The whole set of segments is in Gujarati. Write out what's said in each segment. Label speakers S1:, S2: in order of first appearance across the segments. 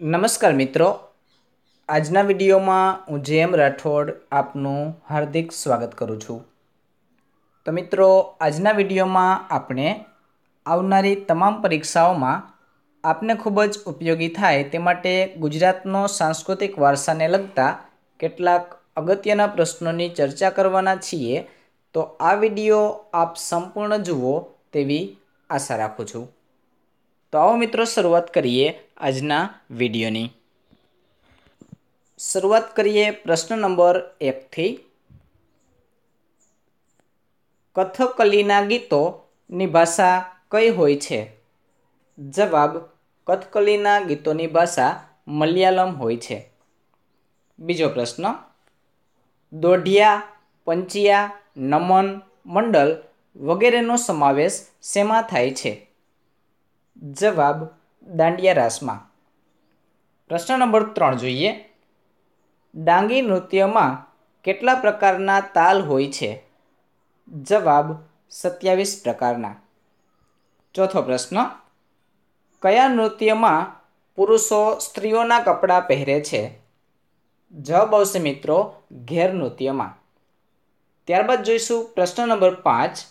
S1: નમસ્કાર મિત્રો આજના વિડીયોમાં હું જે એમ રાઠોડ આપનું હાર્દિક સ્વાગત કરું છું તો મિત્રો આજના વિડીયોમાં આપણે આવનારી તમામ પરીક્ષાઓમાં આપને ખૂબ જ ઉપયોગી થાય તે માટે ગુજરાતનો સાંસ્કૃતિક વારસાને લગતા કેટલાક અગત્યના પ્રશ્નોની ચર્ચા કરવાના છીએ તો આ વિડીયો આપ સંપૂર્ણ જુઓ તેવી આશા રાખું છું તો આવો મિત્રો શરૂઆત કરીએ આજના વિડીયોની શરૂઆત કરીએ પ્રશ્ન નંબર એકથી કથકલીના ગીતોની ભાષા કઈ હોય છે જવાબ કથકલીના ગીતોની ભાષા મલયાલમ હોય છે બીજો પ્રશ્ન દોઢિયા પંચિયા નમન મંડલ વગેરેનો સમાવેશ શેમાં થાય છે જવાબ દાંડિયા રાસમાં પ્રશ્ન નંબર ત્રણ જોઈએ ડાંગી નૃત્યમાં કેટલા પ્રકારના તાલ હોય છે જવાબ સત્યાવીસ પ્રકારના ચોથો પ્રશ્ન કયા નૃત્યમાં પુરુષો સ્ત્રીઓના કપડાં પહેરે છે જવાબ આવશે મિત્રો ઘેર નૃત્યમાં ત્યારબાદ જોઈશું પ્રશ્ન નંબર પાંચ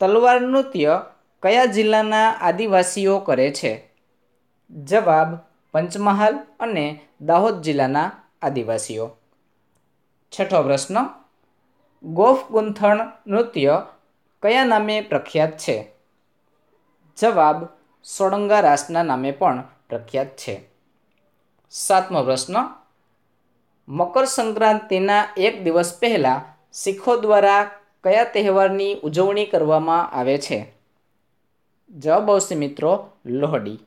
S1: તલવાર નૃત્ય કયા જિલ્લાના આદિવાસીઓ કરે છે જવાબ પંચમહાલ અને દાહોદ જિલ્લાના આદિવાસીઓ છઠ્ઠો પ્રશ્ન ગોફ ગુંથણ નૃત્ય કયા નામે પ્રખ્યાત છે જવાબ સોળંગા રાસના નામે પણ પ્રખ્યાત છે સાતમો પ્રશ્ન મકર સંક્રાંતિના એક દિવસ પહેલાં શીખો દ્વારા કયા તહેવારની ઉજવણી કરવામાં આવે છે જવાબ આવશે મિત્રો લોહડી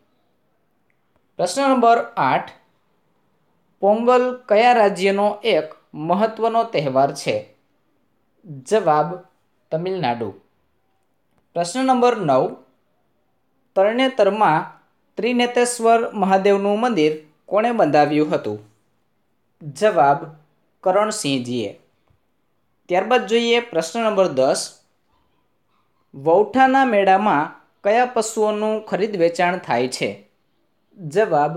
S1: પ્રશ્ન નંબર આઠ પોંગલ કયા રાજ્યનો એક મહત્ત્વનો તહેવાર છે જવાબ તમિલનાડુ પ્રશ્ન નંબર નવ તરણેતરમાં ત્રિનેતેશ્વર મહાદેવનું મંદિર કોણે બંધાવ્યું હતું જવાબ કરણસિંહજીએ ત્યારબાદ જોઈએ પ્રશ્ન નંબર દસ વૌઠાના મેળામાં કયા પશુઓનું ખરીદ વેચાણ થાય છે જવાબ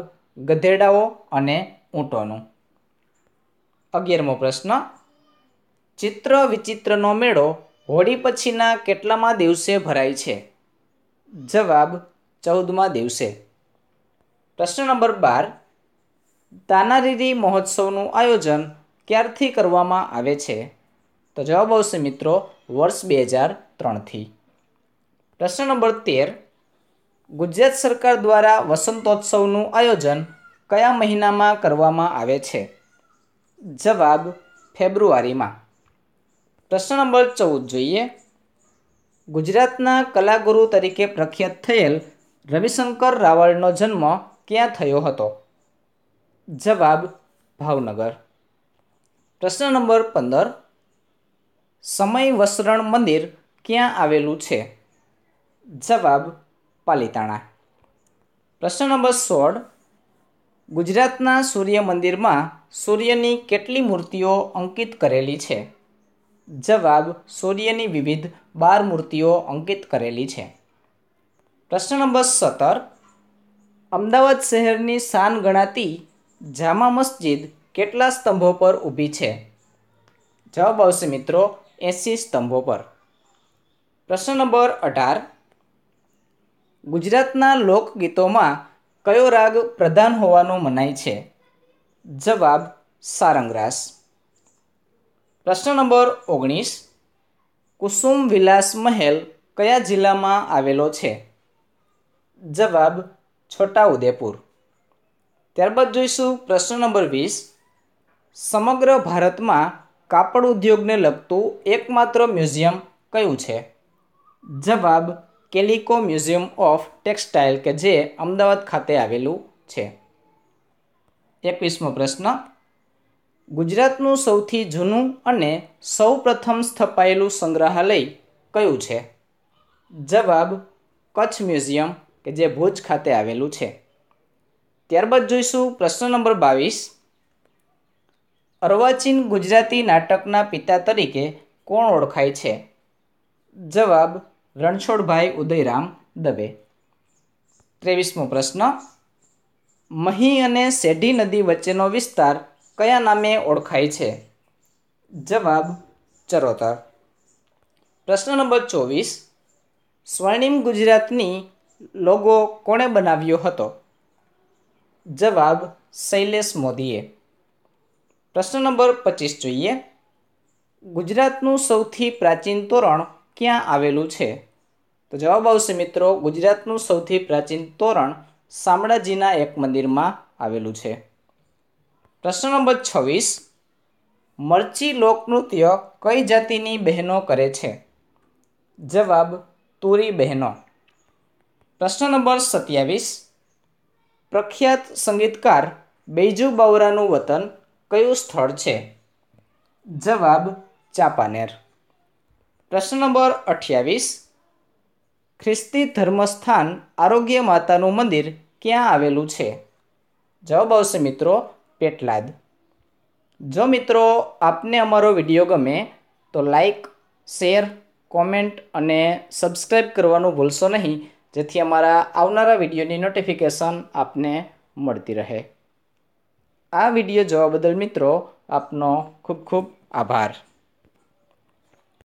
S1: ગધેડાઓ અને ઊંટોનું અગિયારમો પ્રશ્ન ચિત્ર વિચિત્રનો મેળો હોળી પછીના કેટલામાં દિવસે ભરાય છે જવાબ ચૌદમાં દિવસે પ્રશ્ન નંબર બાર તાનારીરી મહોત્સવનું આયોજન ક્યારથી કરવામાં આવે છે તો જવાબ આવશે મિત્રો વર્ષ બે હજાર ત્રણથી પ્રશ્ન નંબર તેર ગુજરાત સરકાર દ્વારા વસંતોત્સવનું આયોજન કયા મહિનામાં કરવામાં આવે છે જવાબ ફેબ્રુઆરીમાં પ્રશ્ન નંબર ચૌદ જોઈએ ગુજરાતના કલાગુરુ તરીકે પ્રખ્યાત થયેલ રવિશંકર રાવળનો જન્મ ક્યાં થયો હતો જવાબ ભાવનગર પ્રશ્ન નંબર પંદર સમય વસરણ મંદિર ક્યાં આવેલું છે જવાબ પાલીતાણા પ્રશ્ન નંબર સોળ ગુજરાતના સૂર્ય મંદિરમાં સૂર્યની કેટલી મૂર્તિઓ અંકિત કરેલી છે જવાબ સૂર્યની વિવિધ બાર મૂર્તિઓ અંકિત કરેલી છે પ્રશ્ન નંબર સત્તર અમદાવાદ શહેરની શાન ગણાતી જામા મસ્જિદ કેટલા સ્તંભો પર ઊભી છે જવાબ આવશે મિત્રો એંસી સ્તંભો પર પ્રશ્ન નંબર અઢાર ગુજરાતના લોકગીતોમાં કયો રાગ પ્રધાન હોવાનું મનાય છે જવાબ સારંગરાસ પ્રશ્ન નંબર ઓગણીસ કુસુમ વિલાસ મહેલ કયા જિલ્લામાં આવેલો છે જવાબ છોટાઉદેપુર ત્યારબાદ જોઈશું પ્રશ્ન નંબર વીસ સમગ્ર ભારતમાં કાપડ ઉદ્યોગને લગતું એકમાત્ર મ્યુઝિયમ કયું છે જવાબ કેલિકો મ્યુઝિયમ ઓફ ટેક્સટાઇલ કે જે અમદાવાદ ખાતે આવેલું છે એકવીસમો પ્રશ્ન ગુજરાતનું સૌથી જૂનું અને સૌપ્રથમ સ્થપાયેલું સંગ્રહાલય કયું છે જવાબ કચ્છ મ્યુઝિયમ કે જે ભુજ ખાતે આવેલું છે ત્યારબાદ જોઈશું પ્રશ્ન નંબર બાવીસ અર્વાચીન ગુજરાતી નાટકના પિતા તરીકે કોણ ઓળખાય છે જવાબ રણછોડભાઈ ઉદયરામ દવે ત્રેવીસમો પ્રશ્ન મહી અને સેઢી નદી વચ્ચેનો વિસ્તાર કયા નામે ઓળખાય છે જવાબ ચરોતર પ્રશ્ન નંબર ચોવીસ સ્વર્ણિમ ગુજરાતની લોગો કોણે બનાવ્યો હતો જવાબ શૈલેષ મોદીએ પ્રશ્ન નંબર પચીસ જોઈએ ગુજરાતનું સૌથી પ્રાચીન તોરણ ક્યાં આવેલું છે તો જવાબ આવશે મિત્રો ગુજરાતનું સૌથી પ્રાચીન તોરણ શામળાજીના એક મંદિરમાં આવેલું છે પ્રશ્ન નંબર છવ્વીસ મરચી લોકનૃત્ય કઈ જાતિની બહેનો કરે છે જવાબ તુરી બહેનો પ્રશ્ન નંબર સત્યાવીસ પ્રખ્યાત સંગીતકાર બૈજુ બાવરાનું વતન કયું સ્થળ છે જવાબ ચાંપાનેર પ્રશ્ન નંબર અઠ્યાવીસ ખ્રિસ્તી ધર્મસ્થાન આરોગ્ય માતાનું મંદિર ક્યાં આવેલું છે જવાબ આવશે મિત્રો પેટલાદ જો મિત્રો આપને અમારો વિડીયો ગમે તો લાઈક શેર કોમેન્ટ અને સબસ્ક્રાઈબ કરવાનું ભૂલશો નહીં જેથી અમારા આવનારા વિડીયોની નોટિફિકેશન આપને મળતી રહે આ વિડીયો જોવા બદલ મિત્રો આપનો ખૂબ ખૂબ આભાર